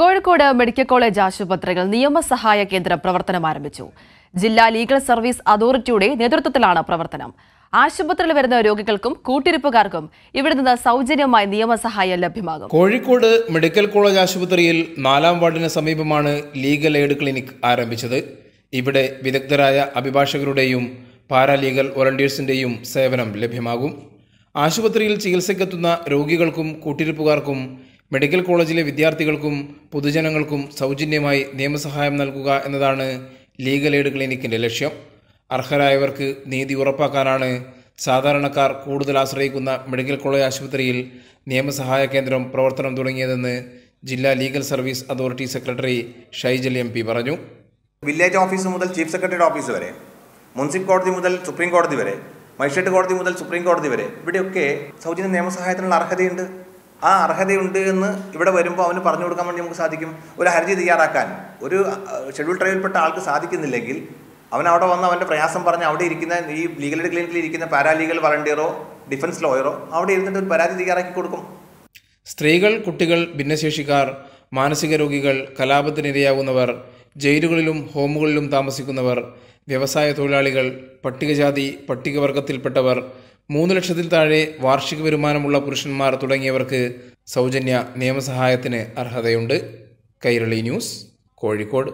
Kozhikode medical college ആശുപത്രികൾ നിയമസഹായ കേന്ദ്രം പ്രവർത്തനം ആരംഭിച്ചു ജില്ലാ ലീഗൽ സർവീസ് അതോറിറ്റിയുടെ നേതൃത്വത്തിലാണ് പ്രവർത്തനം ആശുപത്രിയിൽ വരുന്ന രോഗികൾക്കും കൂട്ടിരിപ്പുകാർക്കും ഇവിടെ നിന്ന് സൗജന്യമായി നിയമസഹായം ലഭ്യമാകും കോഴിക്കോട് മെഡിക്കൽ കോളേജ് ആശുപത്രിയിൽ നാലാം വാർഡിന് സമീപമാണ് ലീഗൽ എയ്ഡ് ക്ലിനിക് ആരംഭിച്ചത് ഇവിടെ വിദഗ്ധരായ അഭിഭാഷകരുടെയും പാരാലീഗൽ വോളണ്ടിയേഴ്സിന്റെയും സേവനം ലഭ്യമാകും ആശുപത്രിയിൽ ചികിത്സയ്ക്കെത്തുന്ന രോഗികൾക്കും കൂട്ടിരിപ്പുകാർക്കും മെഡിക്കൽ കോളേജിലെ വിദ്യാർത്ഥികൾക്കും പൊതുജനങ്ങൾക്കും സൗജന്യമായി നിയമസഹായം നൽകുക എന്നതാണ് ലീഗൽ എയ്ഡ് ക്ലിനിക്കിൻ്റെ ലക്ഷ്യം അർഹരായവർക്ക് നീതി ഉറപ്പാക്കാനാണ് സാധാരണക്കാർ കൂടുതൽ ആശ്രയിക്കുന്ന മെഡിക്കൽ കോളേജ് ആശുപത്രിയിൽ നിയമസഹായ കേന്ദ്രം പ്രവർത്തനം തുടങ്ങിയതെന്ന് ജില്ലാ legal service authority secretary Shaijal M P പറഞ്ഞു വില്ലേജ് ഓഫീസ് മുതൽ ചീഫ് സെക്രട്ടറിയുടെ ഓഫീസ് വരെ മുനിസിപ്പൽ കോടതി മുതൽ സുപ്രീം കോടതി വരെ മജിസ്ട്രേറ്റ് കോടതി മുതൽ സുപ്രീം കോടതി വരെ ഇവിടെയൊക്കെ സൗജന്യ നിയമസഹായത്തിനുള്ള അർഹതയുണ്ട് ആ അർഹതയുണ്ട് എന്ന് ഇവിടെ വരുമ്പോൾ അവന് പറഞ്ഞു കൊടുക്കാൻ വേണ്ടി നമുക്ക് സാധിക്കും ഒരു ഹർജി തയ്യാറാക്കാൻ ഒരു ഷെഡ്യൂൾ ട്രൈബിൽപ്പെട്ട ആൾക്ക് സാധിക്കുന്നില്ലെങ്കിൽ അവൻ അവിടെ വന്ന് അവൻ്റെ പ്രയാസം പറഞ്ഞ് അവിടെ ഇരിക്കുന്ന ഈ ലീഗൽ എയ്ഡ് ക്ലിനിക്കിൽ ഇരിക്കുന്ന പാരാലീഗൽ വളണ്ടിയറോ ഡിഫൻസ് ലോയറോ അവിടെ ഇരുന്നിട്ട് ഒരു പരാതി തയ്യാറാക്കി കൊടുക്കും സ്ത്രീകൾ കുട്ടികൾ ഭിന്നശേഷിക്കാർ മാനസിക രോഗികൾ കലാപത്തിനിരയാകുന്നവർ ജയിലുകളിലും ഹോമുകളിലും താമസിക്കുന്നവർ വ്യവസായ തൊഴിലാളികൾ പട്ടികജാതി പട്ടികവർഗത്തിൽപ്പെട്ടവർ മൂന്ന് ലക്ഷത്തിൽ താഴെ വാർഷിക വരുമാനമുള്ള പുരുഷന്മാർ തുടങ്ങിയവർക്ക് സൗജന്യ നിയമസഹായത്തിന് അർഹതയുണ്ട് കൈരളി ന്യൂസ് കോഴിക്കോട്